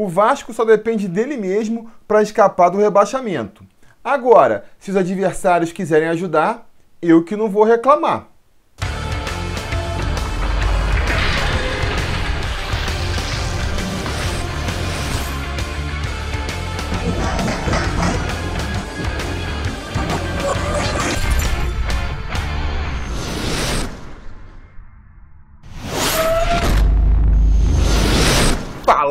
o Vasco só depende dele mesmo para escapar do rebaixamento. Agora, se os adversários quiserem ajudar, eu que não vou reclamar.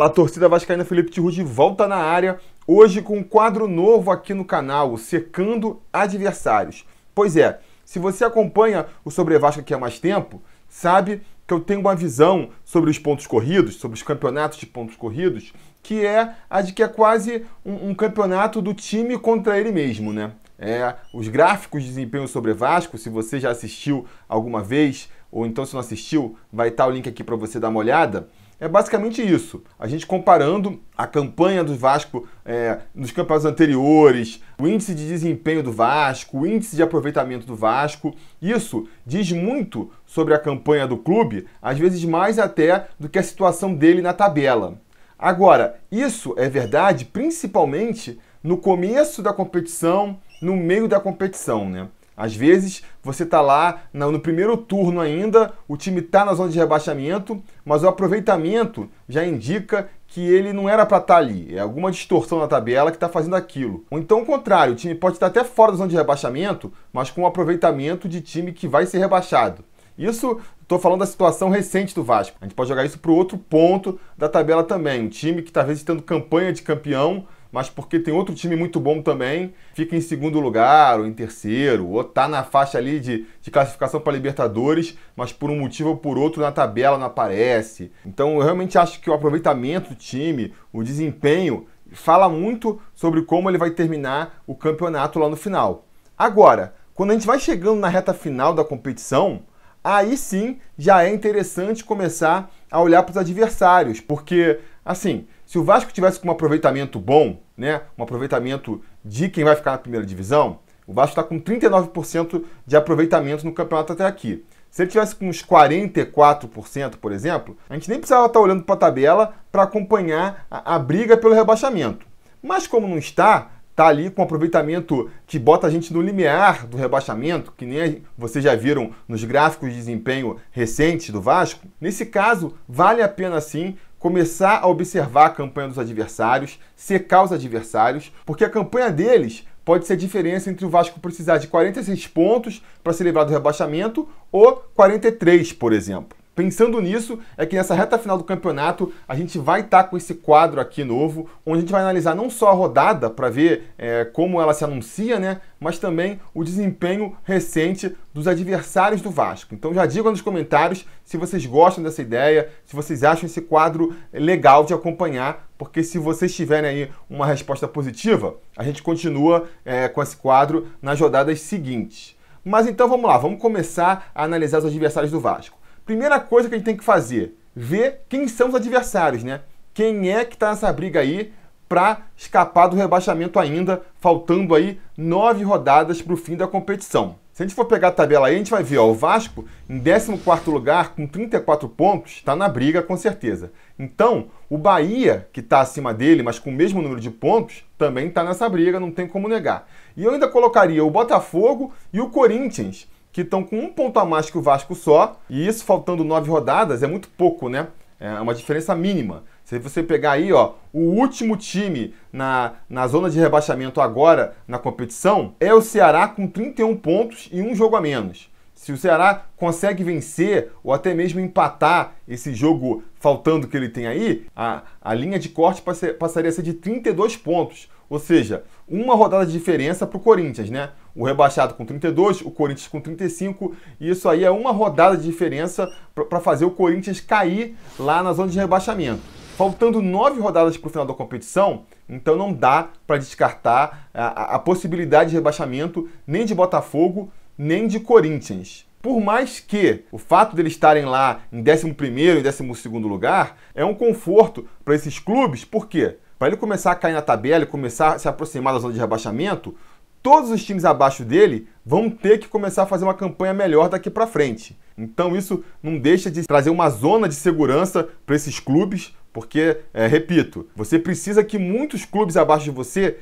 a torcida vascaína Felipe Tiru volta na área, hoje com um quadro novo aqui no canal, Secando Adversários. Pois é, se você acompanha o Sobre Vasca aqui há mais tempo, sabe que eu tenho uma visão sobre os pontos corridos, sobre os campeonatos de pontos corridos, que é a de que é quase um, um campeonato do time contra ele mesmo, né? É, os gráficos de desempenho sobre Vasco, se você já assistiu alguma vez, ou então se não assistiu, vai estar tá o link aqui para você dar uma olhada. É basicamente isso. A gente comparando a campanha do Vasco é, nos campeonatos anteriores, o índice de desempenho do Vasco, o índice de aproveitamento do Vasco. Isso diz muito sobre a campanha do clube, às vezes mais até do que a situação dele na tabela. Agora, isso é verdade principalmente no começo da competição, no meio da competição, né? Às vezes você está lá no primeiro turno ainda, o time está na zona de rebaixamento, mas o aproveitamento já indica que ele não era para estar tá ali. É alguma distorção na tabela que está fazendo aquilo. Ou então o contrário, o time pode estar até fora da zona de rebaixamento, mas com um aproveitamento de time que vai ser rebaixado. Isso estou falando da situação recente do Vasco. A gente pode jogar isso para outro ponto da tabela também. Um time que está, às tendo campanha de campeão, mas porque tem outro time muito bom também, fica em segundo lugar, ou em terceiro, ou tá na faixa ali de, de classificação para Libertadores, mas por um motivo ou por outro na tabela não aparece. Então eu realmente acho que o aproveitamento do time, o desempenho, fala muito sobre como ele vai terminar o campeonato lá no final. Agora, quando a gente vai chegando na reta final da competição, aí sim já é interessante começar a olhar para os adversários, porque assim se o Vasco tivesse com um aproveitamento bom, né, um aproveitamento de quem vai ficar na primeira divisão, o Vasco está com 39% de aproveitamento no campeonato até aqui. Se ele tivesse com uns 44%, por exemplo, a gente nem precisava estar tá olhando para a tabela para acompanhar a, a, briga pelo rebaixamento. Mas como não está, está ali com um aproveitamento que bota a gente no limiar do rebaixamento, que nem vocês já viram nos gráficos de desempenho recentes do Vasco. Nesse caso, vale a pena sim começar a observar a campanha dos adversários, secar os adversários, porque a campanha deles pode ser a diferença entre o Vasco precisar de 46 pontos para se livrar do rebaixamento ou 43, por exemplo. Pensando nisso, é que nessa reta final do campeonato a gente vai estar tá com esse quadro aqui novo, onde a gente vai analisar não só a rodada para ver é, como ela se anuncia, né, mas também o desempenho recente dos adversários do Vasco. Então já digam nos comentários se vocês gostam dessa ideia, se vocês acham esse quadro legal de acompanhar, porque se vocês tiverem aí uma resposta positiva, a gente continua é, com esse quadro nas rodadas seguintes. Mas então vamos lá, vamos começar a analisar os adversários do Vasco. Primeira coisa que a gente tem que fazer, ver quem são os adversários, né? Quem é que está nessa briga aí para escapar do rebaixamento ainda, faltando aí nove rodadas para o fim da competição. Se a gente for pegar a tabela aí, a gente vai ver, ó, o Vasco em 14 lugar com 34 pontos, está na briga com certeza. Então, o Bahia, que está acima dele, mas com o mesmo número de pontos, também está nessa briga, não tem como negar. E eu ainda colocaria o Botafogo e o Corinthians, que estão com um ponto a mais que o Vasco só, e isso faltando nove rodadas é muito pouco, né? É uma diferença mínima. Se você pegar aí, ó, o último time na, na zona de rebaixamento agora na competição é o Ceará com 31 pontos e um jogo a menos. Se o Ceará consegue vencer ou até mesmo empatar esse jogo faltando que ele tem aí, a, a linha de corte passe, passaria a ser de 32 pontos. Ou seja, uma rodada de diferença para o Corinthians, né? O rebaixado com 32, o Corinthians com 35, e isso aí é uma rodada de diferença para fazer o Corinthians cair lá na zona de rebaixamento. Faltando nove rodadas para o final da competição, então não dá para descartar a, a possibilidade de rebaixamento nem de Botafogo, nem de Corinthians. Por mais que o fato deles estarem lá em 11 e 12 lugar é um conforto para esses clubes, por quê? Para ele começar a cair na tabela e começar a se aproximar da zona de rebaixamento, todos os times abaixo dele vão ter que começar a fazer uma campanha melhor daqui para frente. Então isso não deixa de trazer uma zona de segurança para esses clubes, porque, é, repito, você precisa que muitos clubes abaixo de você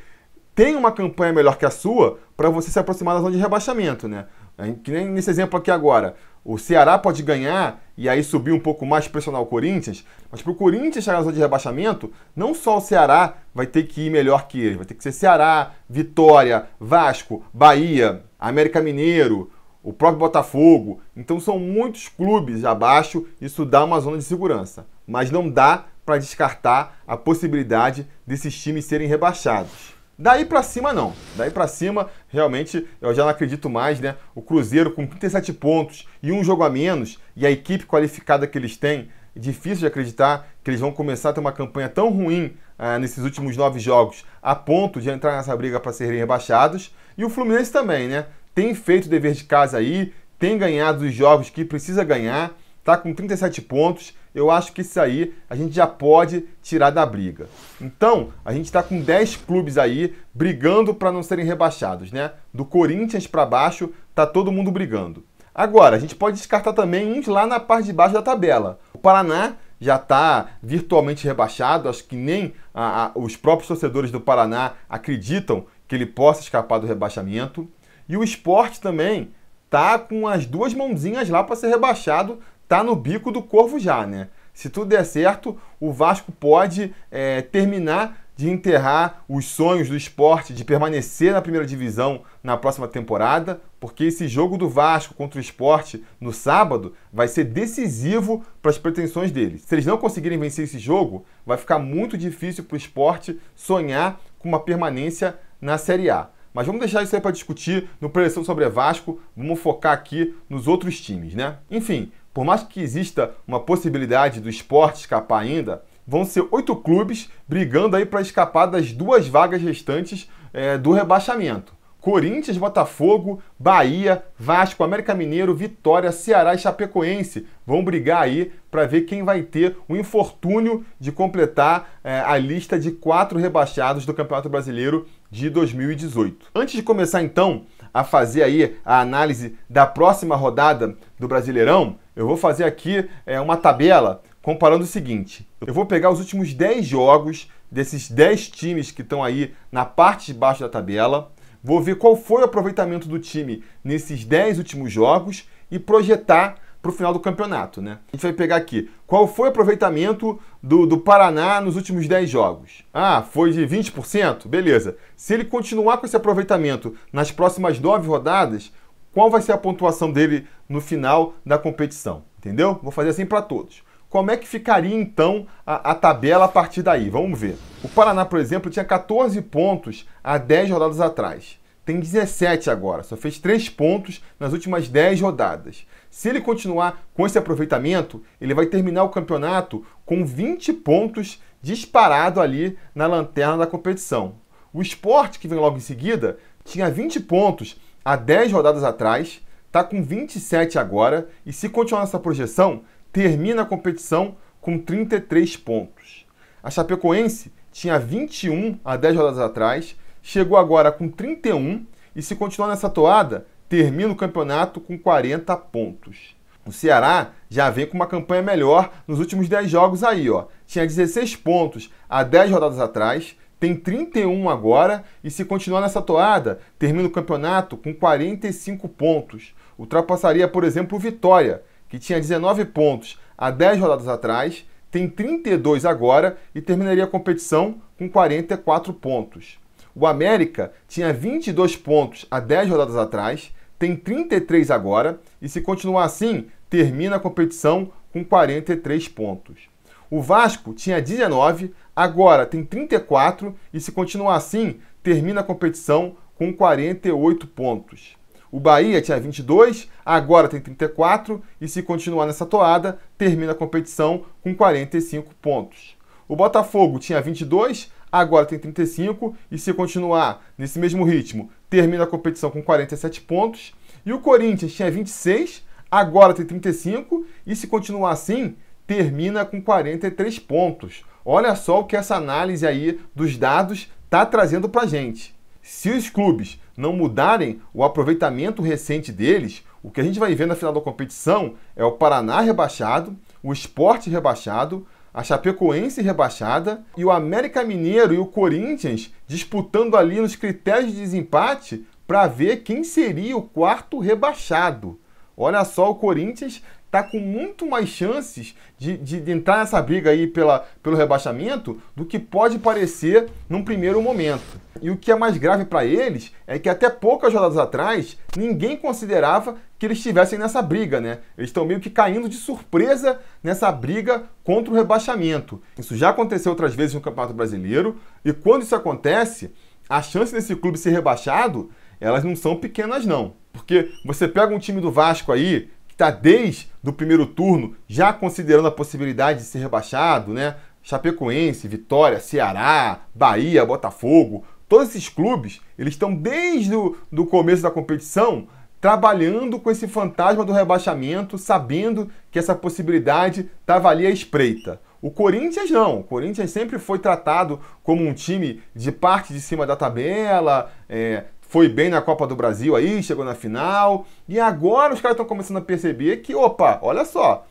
tenham uma campanha melhor que a sua para você se aproximar da zona de rebaixamento, né? É, que nem nesse exemplo aqui agora. O Ceará pode ganhar e aí subir um pouco mais, pressionar o Corinthians, mas para o Corinthians chegar na zona de rebaixamento, não só o Ceará vai ter que ir melhor que ele, vai ter que ser Ceará, Vitória, Vasco, Bahia, América Mineiro, o próprio Botafogo. Então são muitos clubes abaixo, isso dá uma zona de segurança, mas não dá para descartar a possibilidade desses times serem rebaixados. Daí para cima não. Daí para cima, realmente, eu já não acredito mais, né? O Cruzeiro com 37 pontos e um jogo a menos e a equipe qualificada que eles têm, difícil de acreditar que eles vão começar a ter uma campanha tão ruim ah, nesses últimos nove jogos, a ponto de entrar nessa briga para serem rebaixados. E o Fluminense também, né? Tem feito o dever de casa aí, tem ganhado os jogos que precisa ganhar está com 37 pontos. Eu acho que isso aí a gente já pode tirar da briga. Então, a gente está com 10 clubes aí brigando para não serem rebaixados, né? Do Corinthians para baixo, tá todo mundo brigando. Agora, a gente pode descartar também uns lá na parte de baixo da tabela. O Paraná já está virtualmente rebaixado, acho que nem a, a, os próprios torcedores do Paraná acreditam que ele possa escapar do rebaixamento. E o esporte também tá com as duas mãozinhas lá para ser rebaixado tá no bico do corvo já, né? Se tudo der certo, o Vasco pode é, terminar de enterrar os sonhos do esporte de permanecer na primeira divisão na próxima temporada, porque esse jogo do Vasco contra o esporte no sábado vai ser decisivo para as pretensões deles. Se eles não conseguirem vencer esse jogo, vai ficar muito difícil para o esporte sonhar com uma permanência na Série A. Mas vamos deixar isso aí para discutir no Preleção sobre Vasco, vamos focar aqui nos outros times, né? Enfim, por mais que exista uma possibilidade do esporte escapar ainda, vão ser oito clubes brigando aí para escapar das duas vagas restantes é, do rebaixamento. Corinthians, Botafogo, Bahia, Vasco, América Mineiro, Vitória, Ceará e Chapecoense vão brigar aí para ver quem vai ter o infortúnio de completar é, a lista de quatro rebaixados do Campeonato Brasileiro de 2018. Antes de começar então a fazer aí a análise da próxima rodada do Brasileirão, eu vou fazer aqui é, uma tabela comparando o seguinte: eu vou pegar os últimos 10 jogos desses 10 times que estão aí na parte de baixo da tabela, vou ver qual foi o aproveitamento do time nesses 10 últimos jogos e projetar para o final do campeonato, né? A gente vai pegar aqui qual foi o aproveitamento do, do Paraná nos últimos 10 jogos. Ah, foi de 20%? Beleza. Se ele continuar com esse aproveitamento nas próximas 9 rodadas, qual vai ser a pontuação dele no final da competição, entendeu? Vou fazer assim para todos. Como é que ficaria então a, a, tabela a partir daí? Vamos ver. O Paraná, por exemplo, tinha 14 pontos há 10 rodadas atrás. Tem 17 agora, só fez 3 pontos nas últimas 10 rodadas. Se ele continuar com esse aproveitamento, ele vai terminar o campeonato com 20 pontos disparado ali na lanterna da competição. O esporte, que vem logo em seguida, tinha 20 pontos há 10 rodadas atrás, está com 27 agora e, se continuar nessa projeção, termina a competição com 33 pontos. A Chapecoense tinha 21 há 10 rodadas atrás, chegou agora com 31 e, se continuar nessa toada, termina o campeonato com 40 pontos. O Ceará já vem com uma campanha melhor nos últimos 10 jogos aí, ó. Tinha 16 pontos há 10 rodadas atrás, tem 31 agora e se continuar nessa toada, termina o campeonato com 45 pontos. Ultrapassaria, por exemplo, o Vitória, que tinha 19 pontos há 10 rodadas atrás, tem 32 agora e terminaria a competição com 44 pontos. O América tinha 22 pontos há 10 rodadas atrás, tem 33 agora e, se continuar assim, termina a competição com 43 pontos. O Vasco tinha 19 Agora tem 34 e se continuar assim, termina a competição com 48 pontos. O Bahia tinha 22, agora tem 34 e se continuar nessa toada, termina a competição com 45 pontos. O Botafogo tinha 22, agora tem 35 e se continuar nesse mesmo ritmo, termina a competição com 47 pontos. E o Corinthians tinha 26, agora tem 35 e se continuar assim, termina com 43 pontos. Olha só o que essa análise aí dos dados está trazendo para gente. Se os clubes não mudarem o aproveitamento recente deles, o que a gente vai ver na final da competição é o Paraná rebaixado, o Esporte rebaixado, a Chapecoense rebaixada e o América Mineiro e o Corinthians disputando ali nos critérios de desempate para ver quem seria o quarto rebaixado. Olha só, o Corinthians tá com muito mais chances de, de entrar nessa briga aí pela, pelo rebaixamento do que pode parecer num primeiro momento. E o que é mais grave para eles é que até poucas rodadas atrás ninguém considerava que eles estivessem nessa briga, né? Eles estão meio que caindo de surpresa nessa briga contra o rebaixamento. Isso já aconteceu outras vezes no Campeonato Brasileiro e quando isso acontece, a chance desse clube ser rebaixado, elas não são pequenas não. Porque você pega um time do Vasco aí está desde do primeiro turno já considerando a possibilidade de ser rebaixado, né? Chapecoense, Vitória, Ceará, Bahia, Botafogo, todos esses clubes, eles estão desde o do começo da competição trabalhando com esse fantasma do rebaixamento, sabendo que essa possibilidade estava ali à espreita. O Corinthians não. O Corinthians sempre foi tratado como um time de parte de cima da tabela, é, foi bem na Copa do Brasil aí, chegou na final. E agora os caras estão começando a perceber que, opa, olha só,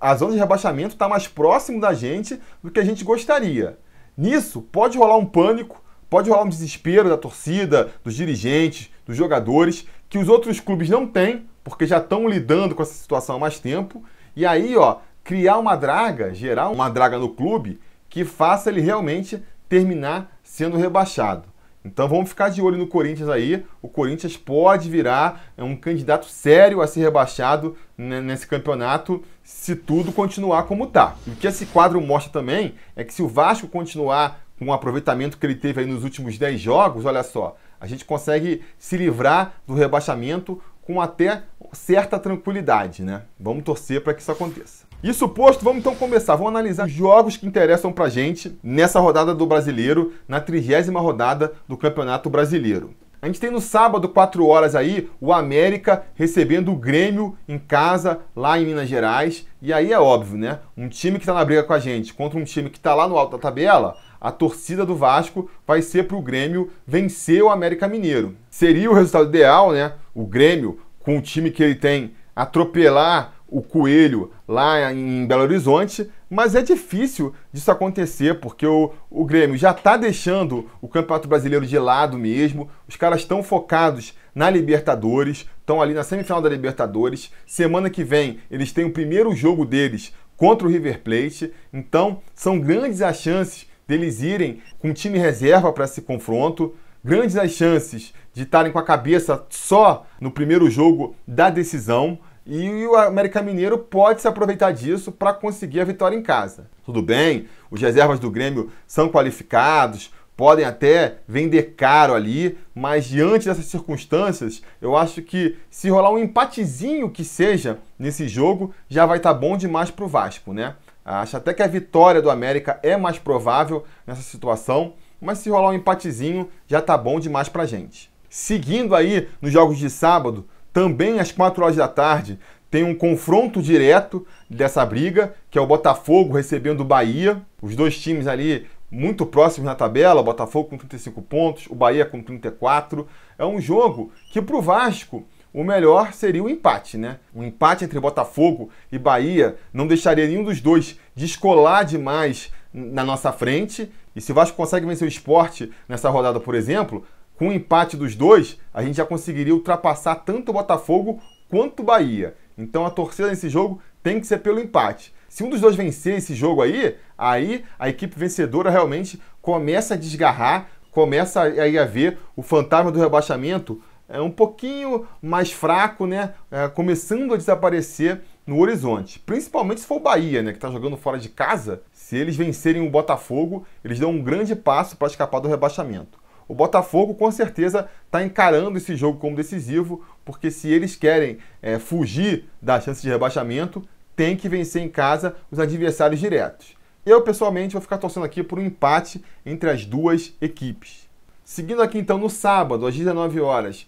a zona de rebaixamento está mais próximo da gente do que a gente gostaria. Nisso, pode rolar um pânico, pode rolar um desespero da torcida, dos dirigentes, dos jogadores, que os outros clubes não têm, porque já estão lidando com essa situação há mais tempo. E aí, ó, criar uma draga, gerar uma draga no clube que faça ele realmente terminar sendo rebaixado. Então vamos ficar de olho no Corinthians aí. O Corinthians pode virar é um candidato sério a ser rebaixado nesse campeonato se tudo continuar como tá. o que esse quadro mostra também é que se o Vasco continuar com o aproveitamento que ele teve aí nos últimos 10 jogos, olha só, a gente consegue se livrar do rebaixamento com até certa tranquilidade, né? Vamos torcer para que isso aconteça. Isso posto, vamos então começar. Vamos analisar os jogos que interessam pra gente nessa rodada do Brasileiro, na trigésima rodada do Campeonato Brasileiro. A gente tem no sábado, 4 horas aí, o América recebendo o Grêmio em casa, lá em Minas Gerais. E aí é óbvio, né? Um time que está na briga com a gente contra um time que está lá no alto da tabela, a torcida do Vasco vai ser para o Grêmio vencer o América Mineiro. Seria o resultado ideal, né? O Grêmio, com o time que ele tem, atropelar o coelho lá em Belo Horizonte, mas é difícil disso acontecer porque o, o Grêmio já está deixando o Campeonato Brasileiro de lado mesmo. Os caras estão focados na Libertadores, estão ali na semifinal da Libertadores. Semana que vem eles têm o primeiro jogo deles contra o River Plate, então são grandes as chances deles irem com time reserva para esse confronto grandes as chances de estarem com a cabeça só no primeiro jogo da decisão. E o América Mineiro pode se aproveitar disso para conseguir a vitória em casa. Tudo bem, os reservas do Grêmio são qualificados, podem até vender caro ali, mas diante dessas circunstâncias, eu acho que se rolar um empatezinho que seja nesse jogo, já vai estar tá bom demais para o Vasco, né? Acho até que a vitória do América é mais provável nessa situação, mas se rolar um empatezinho, já tá bom demais para gente. Seguindo aí nos jogos de sábado, também às 4 horas da tarde tem um confronto direto dessa briga, que é o Botafogo recebendo o Bahia. Os dois times ali muito próximos na tabela, o Botafogo com 35 pontos, o Bahia com 34. É um jogo que para o Vasco o melhor seria o empate, né? Um empate entre Botafogo e Bahia não deixaria nenhum dos dois descolar demais na nossa frente. E se o Vasco consegue vencer o esporte nessa rodada, por exemplo, com o empate dos dois, a gente já conseguiria ultrapassar tanto o Botafogo quanto o Bahia. Então a torcida nesse jogo tem que ser pelo empate. Se um dos dois vencer esse jogo aí, aí a equipe vencedora realmente começa a desgarrar, começa aí a ver o fantasma do rebaixamento é um pouquinho mais fraco, né? É, começando a desaparecer no horizonte. Principalmente se for o Bahia, né? Que está jogando fora de casa. Se eles vencerem o Botafogo, eles dão um grande passo para escapar do rebaixamento. O Botafogo com certeza está encarando esse jogo como decisivo, porque se eles querem é, fugir da chance de rebaixamento, tem que vencer em casa os adversários diretos. Eu pessoalmente vou ficar torcendo aqui por um empate entre as duas equipes. Seguindo aqui então no sábado às 19 horas,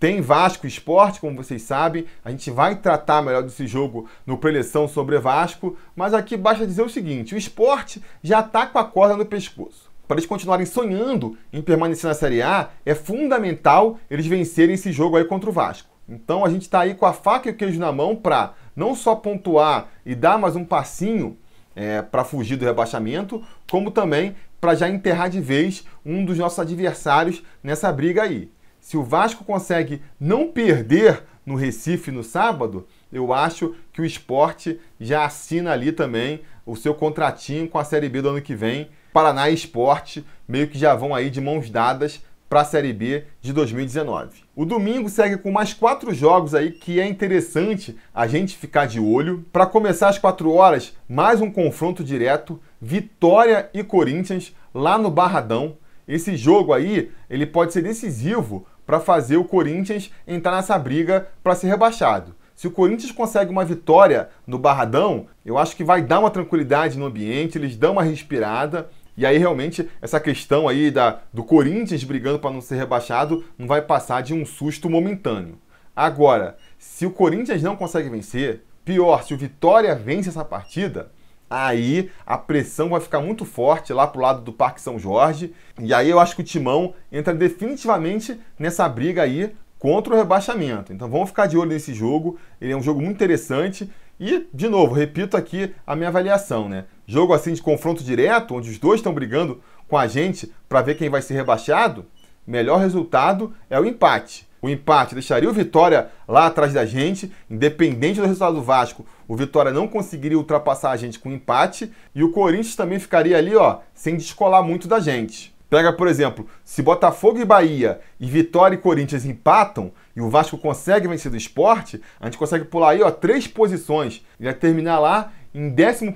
tem Vasco Esporte, como vocês sabem. A gente vai tratar melhor desse jogo no preleção sobre Vasco. Mas aqui basta dizer o seguinte: o esporte já está com a corda no pescoço para eles continuarem sonhando em permanecer na Série A, é fundamental eles vencerem esse jogo aí contra o Vasco. Então a gente está aí com a faca e o queijo na mão para não só pontuar e dar mais um passinho é, para fugir do rebaixamento, como também para já enterrar de vez um dos nossos adversários nessa briga aí. Se o Vasco consegue não perder no Recife no sábado, eu acho que o esporte já assina ali também o seu contratinho com a Série B do ano que vem Paraná e Esporte meio que já vão aí de mãos dadas para a Série B de 2019. O domingo segue com mais quatro jogos aí que é interessante a gente ficar de olho. Para começar às quatro horas, mais um confronto direto, Vitória e Corinthians lá no Barradão. Esse jogo aí, ele pode ser decisivo para fazer o Corinthians entrar nessa briga para ser rebaixado. Se o Corinthians consegue uma vitória no Barradão, eu acho que vai dar uma tranquilidade no ambiente, eles dão uma respirada e aí, realmente, essa questão aí da, do Corinthians brigando para não ser rebaixado não vai passar de um susto momentâneo. Agora, se o Corinthians não consegue vencer, pior, se o Vitória vence essa partida, aí a pressão vai ficar muito forte lá pro lado do Parque São Jorge. E aí eu acho que o Timão entra definitivamente nessa briga aí contra o rebaixamento. Então vamos ficar de olho nesse jogo. Ele é um jogo muito interessante. E, de novo, repito aqui a minha avaliação, né? Jogo assim de confronto direto, onde os dois estão brigando com a gente para ver quem vai ser rebaixado, melhor resultado é o empate. O empate deixaria o Vitória lá atrás da gente, independente do resultado do Vasco. O Vitória não conseguiria ultrapassar a gente com empate e o Corinthians também ficaria ali, ó, sem descolar muito da gente. Pega, por exemplo, se Botafogo e Bahia e Vitória e Corinthians empatam e o Vasco consegue vencer do esporte, a gente consegue pular aí ó, três posições. e vai terminar lá em 11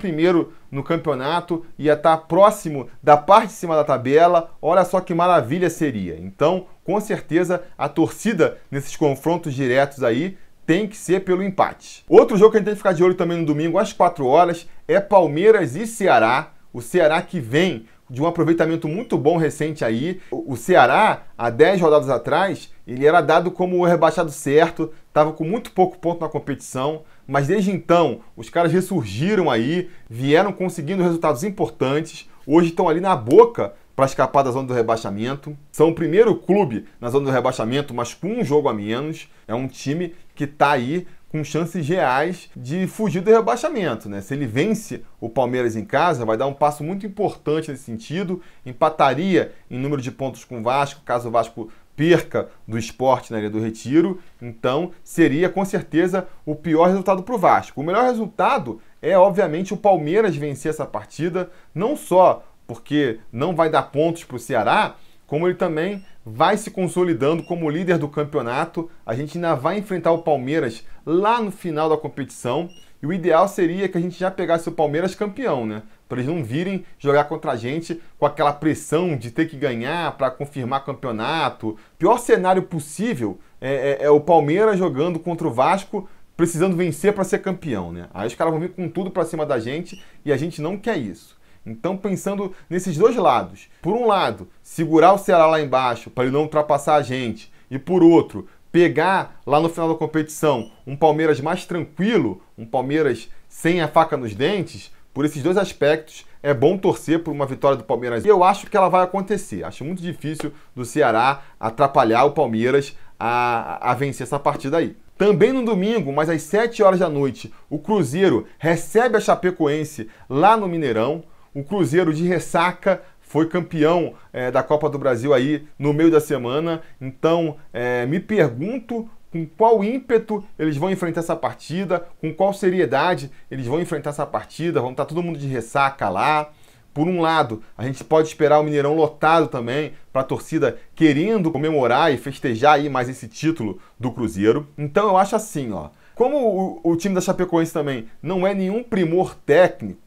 no campeonato, ia estar tá próximo da parte de cima da tabela. Olha só que maravilha seria. Então, com certeza, a torcida nesses confrontos diretos aí tem que ser pelo empate. Outro jogo que a gente tem que ficar de olho também no domingo, às 4 horas, é Palmeiras e Ceará. O Ceará que vem de um aproveitamento muito bom recente aí. O Ceará, há 10 rodadas atrás, ele era dado como o rebaixado certo, estava com muito pouco ponto na competição. Mas desde então, os caras ressurgiram aí, vieram conseguindo resultados importantes, hoje estão ali na boca para escapar da zona do rebaixamento. São o primeiro clube na zona do rebaixamento, mas com um jogo a menos. É um time que está aí com chances reais de fugir do rebaixamento. Né? Se ele vence o Palmeiras em casa, vai dar um passo muito importante nesse sentido. Empataria em número de pontos com o Vasco, caso o Vasco perca do esporte na né, Ilha do Retiro. Então, seria com certeza o pior resultado para o Vasco. O melhor resultado é, obviamente, o Palmeiras vencer essa partida, não só porque não vai dar pontos para o Ceará, como ele também vai se consolidando como líder do campeonato. A gente ainda vai enfrentar o Palmeiras lá no final da competição. E o ideal seria que a gente já pegasse o Palmeiras campeão, né? para eles não virem jogar contra a gente com aquela pressão de ter que ganhar para confirmar campeonato. Pior cenário possível é, é, é, o Palmeiras jogando contra o Vasco, precisando vencer para ser campeão, né? Aí os caras vão vir com tudo para cima da gente e a gente não quer isso. Então, pensando nesses dois lados, por um lado, segurar o Ceará lá embaixo para ele não ultrapassar a gente, e por outro, pegar lá no final da competição um Palmeiras mais tranquilo, um Palmeiras sem a faca nos dentes, por esses dois aspectos, é bom torcer por uma vitória do Palmeiras. E eu acho que ela vai acontecer. Acho muito difícil do Ceará atrapalhar o Palmeiras a, a vencer essa partida aí. Também no domingo, mas às 7 horas da noite, o Cruzeiro recebe a Chapecoense lá no Mineirão. O Cruzeiro de ressaca foi campeão é, da Copa do Brasil aí no meio da semana. Então, é, me pergunto com qual ímpeto eles vão enfrentar essa partida, com qual seriedade eles vão enfrentar essa partida, vão estar tá todo mundo de ressaca lá. Por um lado, a gente pode esperar o Mineirão lotado também, para a torcida querendo comemorar e festejar aí mais esse título do Cruzeiro. Então eu acho assim, ó. Como o, o time da Chapecoense também não é nenhum primor técnico,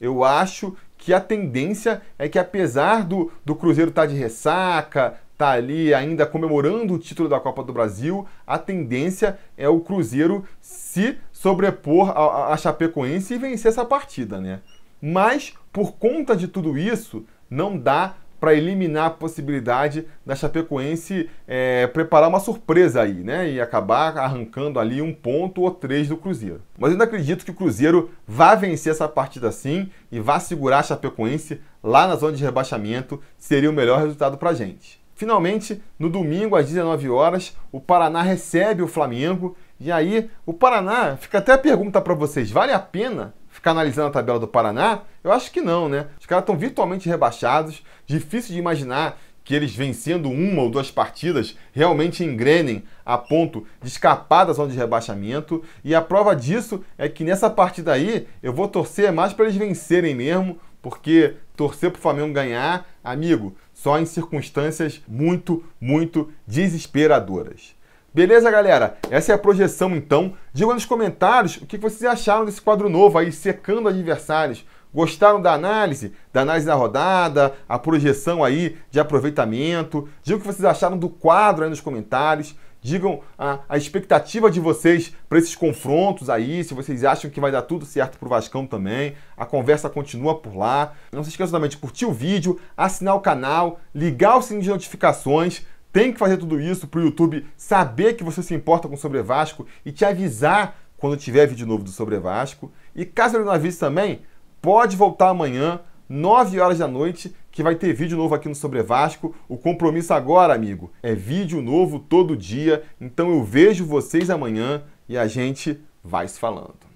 eu acho que a tendência é que apesar do, do Cruzeiro estar tá de ressaca, está ali ainda comemorando o título da Copa do Brasil, a tendência é o Cruzeiro se sobrepor à Chapecoense e vencer essa partida, né? Mas, por conta de tudo isso, não dá para eliminar a possibilidade da Chapecoense é, preparar uma surpresa aí, né? E acabar arrancando ali um ponto ou três do Cruzeiro. Mas eu ainda acredito que o Cruzeiro vá vencer essa partida sim e vá segurar a Chapecoense lá na zona de rebaixamento. Seria o melhor resultado para gente. Finalmente, no domingo às 19 horas, o Paraná recebe o Flamengo. E aí, o Paraná, fica até a pergunta para vocês: vale a pena ficar analisando a tabela do Paraná? Eu acho que não, né? Os caras estão virtualmente rebaixados, difícil de imaginar que eles vencendo uma ou duas partidas realmente engrenem a ponto de escapar da zona de rebaixamento. E a prova disso é que nessa partida aí eu vou torcer mais para eles vencerem mesmo, porque torcer para o Flamengo ganhar, amigo, só em circunstâncias muito, muito desesperadoras. Beleza, galera? Essa é a projeção, então. Diga nos comentários o que vocês acharam desse quadro novo aí, secando adversários. Gostaram da análise? Da análise da rodada, a projeção aí de aproveitamento? Diga o que vocês acharam do quadro aí nos comentários digam a, a expectativa de vocês para esses confrontos aí, se vocês acham que vai dar tudo certo para o Vascão também. A conversa continua por lá. Não se esqueçam também de curtir o vídeo, assinar o canal, ligar o sininho de notificações. Tem que fazer tudo isso para o YouTube saber que você se importa com o Sobre Vasco e te avisar quando tiver vídeo novo do Sobre Vasco. E caso ele não avise também, pode voltar amanhã 9 horas da noite, que vai ter vídeo novo aqui no Sobre Vasco. O compromisso agora, amigo, é vídeo novo todo dia. Então eu vejo vocês amanhã e a gente vai se falando.